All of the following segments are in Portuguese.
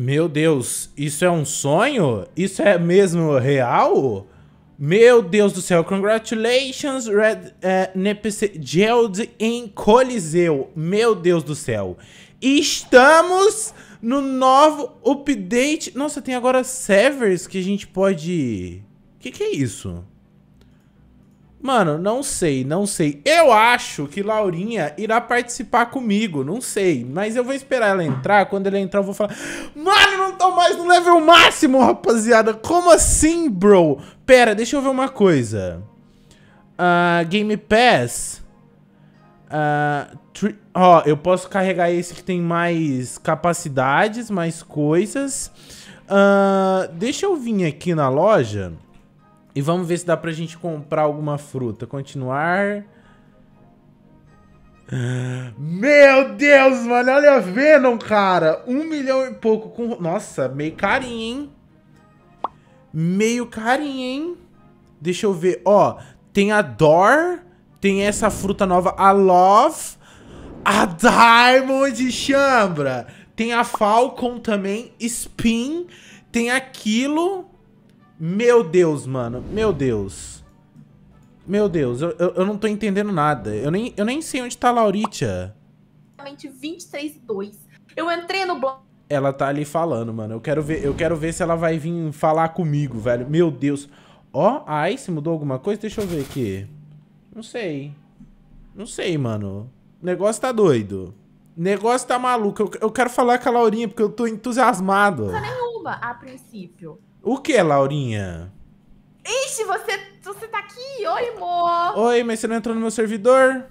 Meu Deus, isso é um sonho? Isso é mesmo real? Meu Deus do céu, congratulations, Red é, NPC Geld em Coliseu. Meu Deus do céu. Estamos no novo update. Nossa, tem agora servers que a gente pode... O que, que é isso? Mano, não sei, não sei. Eu acho que Laurinha irá participar comigo, não sei. Mas eu vou esperar ela entrar. Quando ela entrar, eu vou falar: Mano, não tô mais no level máximo, rapaziada. Como assim, bro? Pera, deixa eu ver uma coisa. Uh, Game Pass. Uh, Ó, oh, eu posso carregar esse que tem mais capacidades, mais coisas. Uh, deixa eu vir aqui na loja. E vamos ver se dá pra gente comprar alguma fruta. Continuar. Meu Deus, mano. Olha a Venom, cara. Um milhão e pouco. com Nossa, meio carinho, hein? Meio carinho, hein? Deixa eu ver. Ó, tem a Dor. Tem essa fruta nova, a Love. A Diamond Chambra. Tem a Falcon também, Spin. Tem aquilo. Meu Deus, mano. Meu Deus. Meu Deus, eu, eu, eu não tô entendendo nada. Eu nem, eu nem sei onde tá a Lauritia. 23 e 2. Eu entrei no bloco. Ela tá ali falando, mano. Eu quero ver, eu quero ver se ela vai vir falar comigo, velho. Meu Deus. Ó, oh, a Ice mudou alguma coisa? Deixa eu ver aqui. Não sei. Não sei, mano. O negócio tá doido. O negócio tá maluco. Eu, eu quero falar com a Laurinha, porque eu tô entusiasmado. Não nenhuma, a princípio. O que, Laurinha? Ixi, você, você tá aqui. Oi, amor. Oi, mas você não entrou no meu servidor?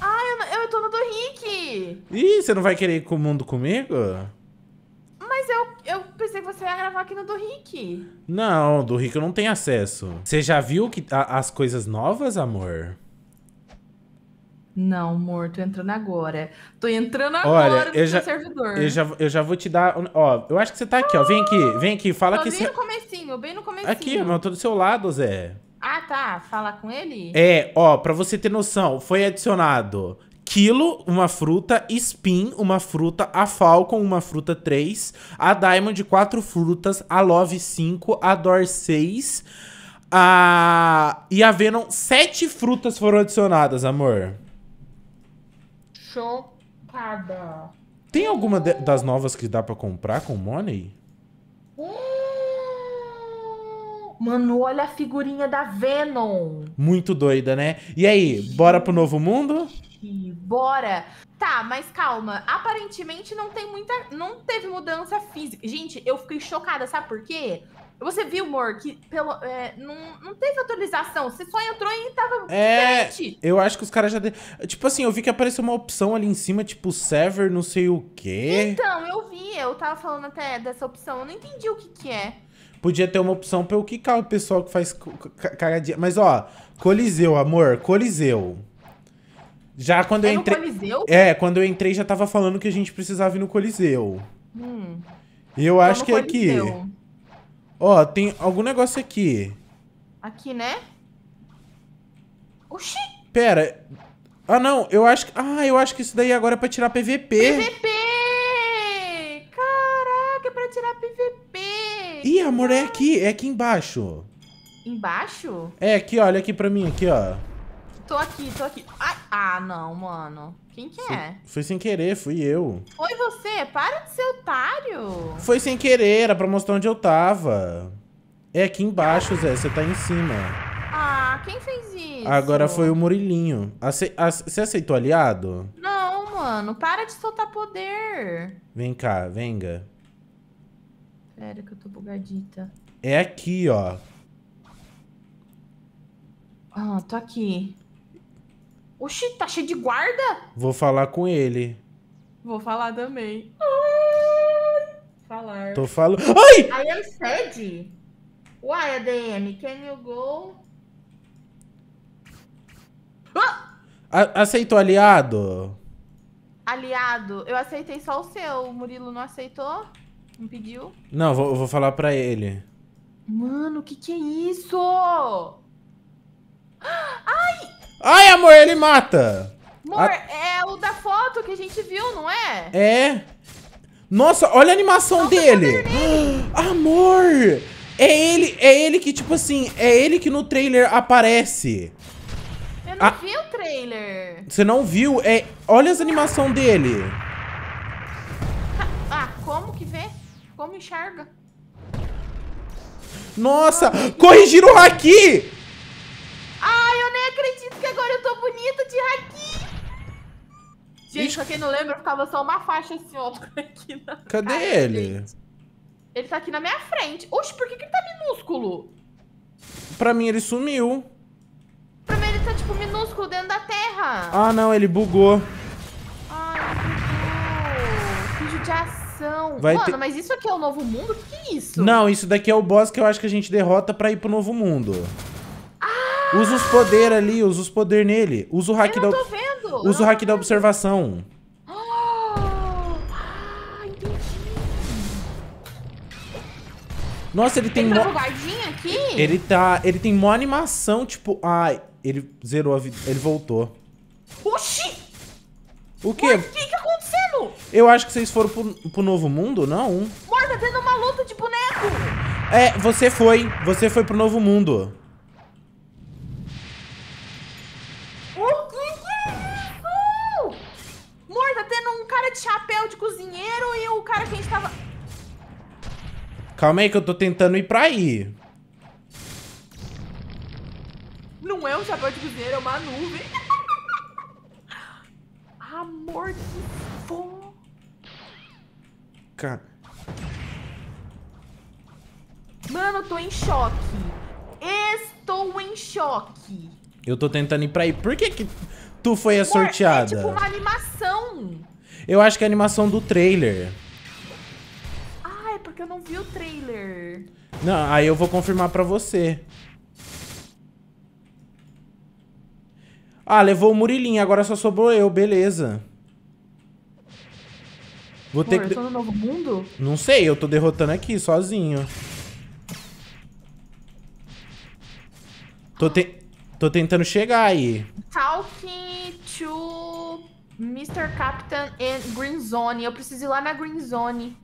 Ah, eu, eu tô no do Rick. Ih, você não vai querer ir com o mundo comigo? Mas eu, eu pensei que você ia gravar aqui no do Rick. Não, do Rick eu não tenho acesso. Você já viu que, a, tá as coisas novas, amor? Não, amor, tô entrando agora. Tô entrando agora Olha, no já, servidor. Eu já, eu já vou te dar. Ó, eu acho que você tá aqui, ó. Vem aqui, vem aqui, fala tô que. Bem você... no comecinho, bem no comecinho. Aqui, mas eu tô do seu lado, Zé. Ah, tá. Fala com ele? É, ó, pra você ter noção, foi adicionado Quilo, uma fruta, Spin, uma fruta, a Falcon, uma fruta 3, a Diamond, quatro frutas, a Love, 5, a Dor, 6, a... e a Venom, sete frutas foram adicionadas, amor chocada. Tem alguma de, das novas que dá para comprar com Money? Hum, mano, olha a figurinha da Venom. Muito doida, né? E aí, bora pro novo mundo? Bora. Tá, mas calma. Aparentemente não tem muita, não teve mudança física. Gente, eu fiquei chocada, sabe por quê? Você viu, amor? que pelo, é, não, não teve atualização. Você só entrou e tava é, diferente. Eu acho que os caras já. De... Tipo assim, eu vi que apareceu uma opção ali em cima, tipo server, não sei o quê. Então, eu vi, eu tava falando até dessa opção, eu não entendi o que, que é. Podia ter uma opção pra eu quicar o pessoal que faz cagadinha. Mas ó, Coliseu, amor, Coliseu. Já quando é eu entrei. Coliseu? É, quando eu entrei já tava falando que a gente precisava ir no Coliseu. Hum. E eu então, acho que é aqui. Ó, tem algum negócio aqui. Aqui, né? Oxi! Pera. Ah, não. Eu acho que... Ah, eu acho que isso daí é agora é pra tirar PVP. PVP! Caraca, é pra tirar PVP. Ih, amor, é aqui. É aqui embaixo. Embaixo? É, aqui, olha aqui pra mim, aqui, ó. Tô aqui, tô aqui. Ai, ah, não, mano. Quem que é? Foi, foi, sem querer, fui eu. Foi você? Para de ser otário. Foi sem querer, era pra mostrar onde eu tava. É aqui embaixo, Zé, você tá em cima. Ah, quem fez isso? Agora foi o Murilinho. Ace ace você aceitou aliado? Não, mano, para de soltar poder. Vem cá, venga. Pera que eu tô bugadita. É aqui, ó. Ah, tô aqui. Oxi, tá cheio de guarda? Vou falar com ele. Vou falar também. Ai, falar. Tô falando. Ai! Aí ele cede. Why, ADM? Can you go? Ah! A aceitou aliado? Aliado, eu aceitei só o seu. O Murilo não aceitou? Não pediu? Não, vou, vou falar pra ele. Mano, o que que é isso? Ai! Ai, amor, ele mata! Amor, a... é o da foto que a gente viu, não é? É. Nossa, olha a animação Nossa, dele. Ah, amor! É ele, é ele que, tipo assim, é ele que no trailer aparece. Eu não a... Ah. vi o trailer. Você não viu? É... Olha as animação dele. Ah, como que vê? Como enxerga? Nossa, ah, corrigiram aqui! Ai, eu nem acredito que agora eu tô bonita de haki! Gente, Ixi. pra quem não lembra, ficava só uma faixa assim, ó, aqui na Cadê cara, ele? Gente. Ele tá aqui na minha frente. Oxe, por que, que ele tá minúsculo? Pra mim, ele sumiu. Pra mim, ele tá, tipo, minúsculo dentro da terra. Ah, não, ele bugou. Ai, bugou. Que judiação. Vai Mano, ter... mas isso aqui é o novo mundo? O que, que é isso? Não, isso daqui é o boss que eu acho que a gente derrota pra ir pro novo mundo. Usa os poder ali, usa os poder nele. Usa o hack eu da. Eu tô vendo. Usa o hack da observação. Oh. Ah, entendi. Nossa, ele tem. Ele tá guardinha aqui? Ele tá. Ele tem mó animação, tipo. Ai, ele zerou a vida. Ele voltou. Oxi! O quê? O que, que tá acontecendo? Eu acho que vocês foram pro, pro novo mundo, não? Mor, tá tendo uma luta de boneco! É, você foi. Você foi pro novo mundo. Calma aí que eu tô tentando ir pra aí. Não é um chapéu de cozinheiro, é uma nuvem. Amor de fogo. Cara. Mano, eu tô em choque. Estou em choque. Eu tô tentando ir pra aí. Por que que tu foi a é sorteada? É tipo uma animação. Eu acho que é a animação do trailer vi o trailer. Não, aí eu vou confirmar pra você. Ah, levou o Murilinho, agora só sobrou eu, beleza. Vou Pô, ter que... eu tô no novo mundo? Não sei, eu tô derrotando aqui, sozinho. Tô, te... tô tentando chegar aí. Talking to Mr. Captain and Green Zone. Eu preciso ir lá na Green Zone.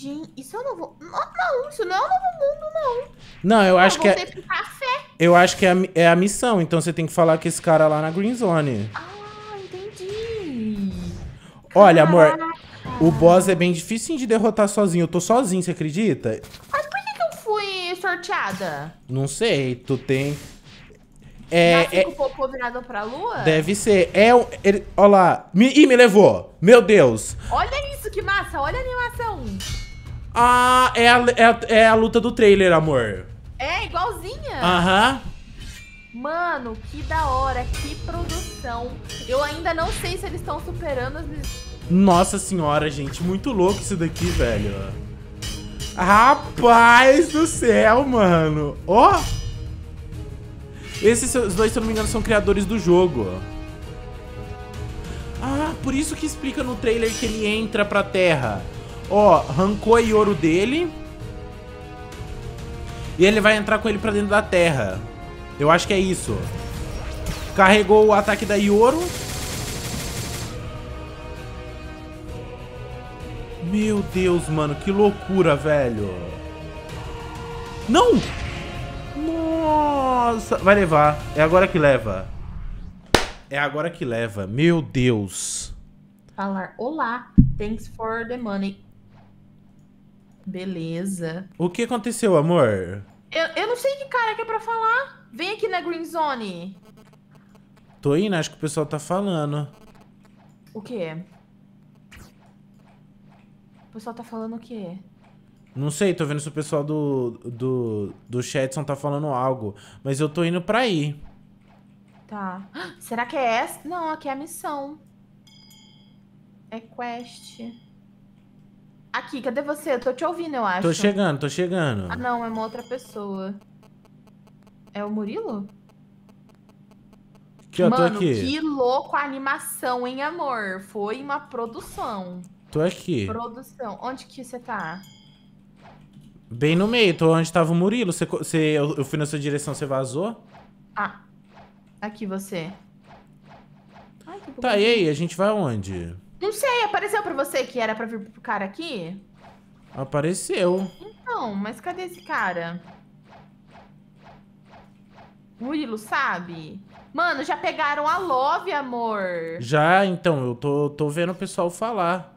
Gente, isso é um novo... Não, isso não é um novo mundo, não. Não, eu acho que é... Café. Eu acho que é a, é a missão, então você tem que falar com esse cara lá na Green Zone. Ah, entendi. Olha, Caraca. amor, o boss é bem difícil de derrotar sozinho. Eu tô sozinho, você acredita? Mas por que, eu fui sorteada? Não sei, tu tem... É, Nasce é, o popô virado pra lua? Deve ser. É um. olha lá. Me, ih, me levou! Meu Deus! Olha isso, que massa! Olha a animação! Ah, é a, é a, é a luta do trailer, amor. É, igualzinha. Aham. Mano, que da hora, que produção. Eu ainda não sei se eles estão superando as... Nossa senhora, gente, muito louco isso daqui, velho. Rapaz do céu, mano. Ó! Oh! Esses dois, se eu não me engano, são criadores do jogo. Ah, por isso que explica no trailer que ele entra pra Terra. Ó, arrancou a ioro dele. E ele vai entrar com ele pra dentro da terra. Eu acho que é isso. Carregou o ataque da ioro Meu Deus, mano. Que loucura, velho. Não! Nossa! Vai levar. É agora que leva. É agora que leva. Meu Deus. Falar, olá. Thanks for the money. Beleza. O que aconteceu, amor? Eu, eu não sei que cara que é pra falar. Vem aqui na Green Zone. Tô indo, acho que o pessoal tá falando. O quê? O pessoal tá falando o quê? Não sei, tô vendo se o pessoal do, do, do Chetson tá falando algo. Mas eu tô indo pra ir. Tá. Será que é essa? Não, aqui é a missão. É quest. Aqui, cadê você? Eu tô te ouvindo, eu acho. Tô chegando, tô chegando. Ah, não, é uma outra pessoa. É o Murilo? Que eu tô aqui. que louco a animação, hein, amor? Foi uma produção. Tô aqui. Produção. Onde que você tá? Bem no meio, tô onde tava o Murilo. Você, você, eu, eu fui na sua direção, você vazou? Ah, aqui você. Ai, tá, e aí? A gente vai aonde? Não sei, apareceu pra você que era pra vir pro cara aqui? Apareceu. Então, mas cadê esse cara? Murilo, sabe? Mano, já pegaram a Love, amor. Já, então, eu tô, tô vendo o pessoal falar.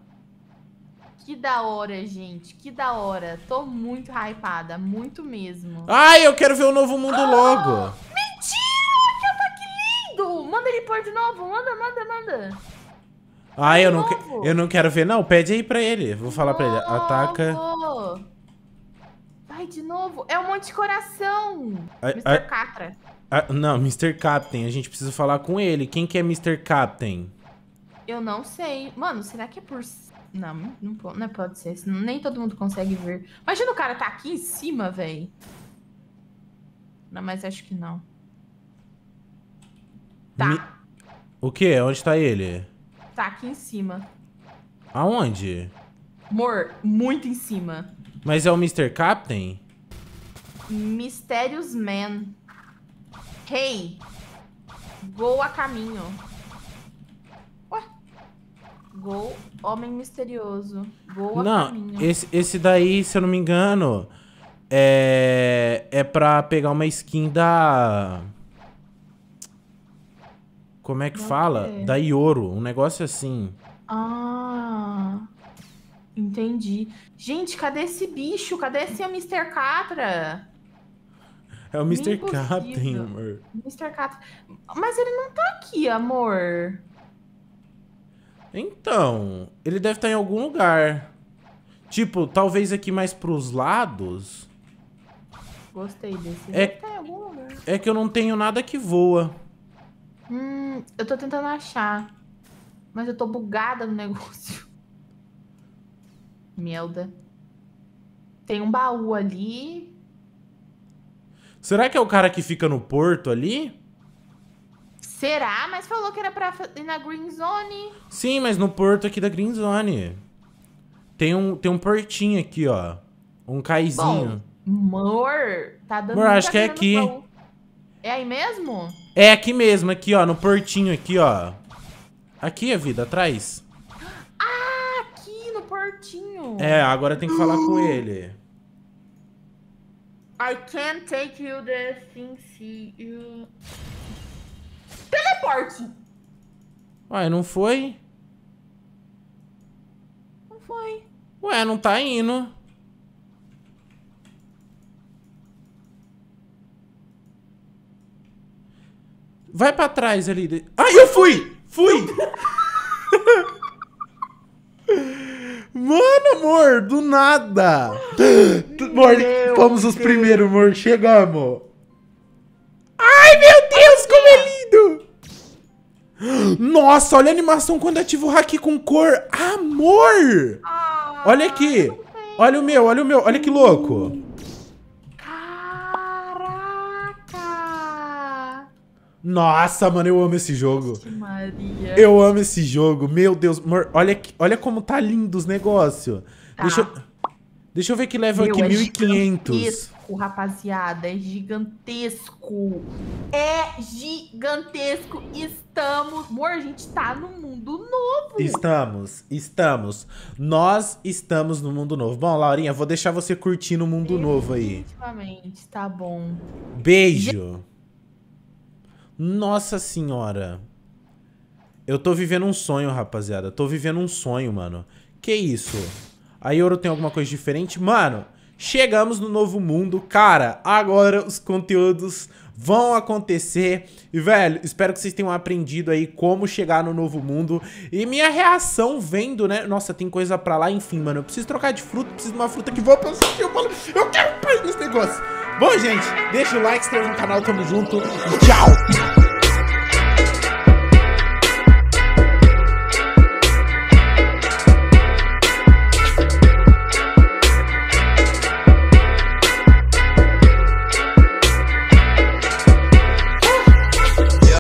Que da hora, gente. Que da hora. Tô muito hypada, muito mesmo. Ai, eu quero ver o novo mundo oh, logo. Mentira! Que lindo! Manda ele pôr de novo. Manda, manda, manda. Ah, eu não, que, eu não quero ver. Não, pede aí pra ele. Vou falar pra ele. Ataca... Vai de novo. É um monte de coração. A, Mr. A, Catra. A, ah, não, Mr. Captain. A gente precisa falar com ele. Quem que é Mr. Captain? Eu não sei. Mano, será que é por... Não, não, não é, pode ser. Nem todo mundo consegue ver. Imagina o cara tá aqui em cima, velho. Não, mas acho que não. Tá. Mi... O que? Onde tá ele? Tá aqui em cima. Aonde? Mor, muito em cima. Mas é o Mr. Captain? Mistérios Man. Hey, Go a caminho. Ué? Go, homem misterioso. Go a não, caminho. Esse, esse daí, se eu não me engano, é, é pra pegar uma skin da... Como é que fala? Da Ioro, um negócio assim. Ah, entendi. Gente, cadê esse bicho? Cadê esse Mr. Catra? É o Mr. Captain, amor. Mr. Catra. Mas ele não tá aqui, amor. Então, ele deve estar tá em algum lugar. Tipo, talvez aqui mais pros lados. Gostei desse. É, tá em algum lugar. é que eu não tenho nada que voa. Hum, eu tô tentando achar. Mas eu tô bugada no negócio. Melda. Tem um baú ali. Será que é o cara que fica no porto ali? Será? Mas falou que era pra ir na Green Zone. Sim, mas no porto aqui da Green Zone. Tem um, tem um portinho aqui, ó. Um caizinho. Bom, amor, tá dando mor acho que é aqui. Bom aí mesmo? É aqui mesmo, aqui, ó, no portinho aqui, ó. Aqui, a vida, atrás. Ah, aqui no portinho. É, agora tem que falar com ele. I can't take you the thing you. Teleporte! Ué, não foi? Não foi. Ué, não tá indo. Vai pra trás ali. Ah, eu fui! Fui! Mano, amor, do nada! Mor fomos os primeiros, amor. Chegamos. Ai, meu Deus, como é lindo! Nossa, olha a animação quando ativo o hack com cor. Amor! Ah, olha aqui. Olha o meu, olha o meu. Olha que louco. Nossa, mano, eu amo esse jogo. Maria. Eu amo esse jogo. Meu Deus, amor, olha, olha como tá lindo os negócios. Tá. Deixa, eu, deixa eu ver que level Meu, é aqui, é 1500. Gigantesco, rapaziada, é gigantesco. É gigantesco. Estamos, amor, a gente tá num mundo novo. Estamos, estamos. Nós estamos no mundo novo. Bom, Laurinha, vou deixar você curtir no mundo novo aí. Definitivamente, tá bom. Beijo. Nossa senhora. Eu tô vivendo um sonho, rapaziada. Tô vivendo um sonho, mano. Que isso? A Yoro tem alguma coisa diferente? Mano, chegamos no novo mundo. Cara, agora os conteúdos vão acontecer. E, velho, espero que vocês tenham aprendido aí como chegar no novo mundo. E minha reação vendo, né? Nossa, tem coisa pra lá. Enfim, mano, eu preciso trocar de fruta. Preciso de uma fruta que voa pra Eu, falo, eu quero paz esse negócio. Bom, gente, deixa o like, inscreve no canal, tamo junto e tchau!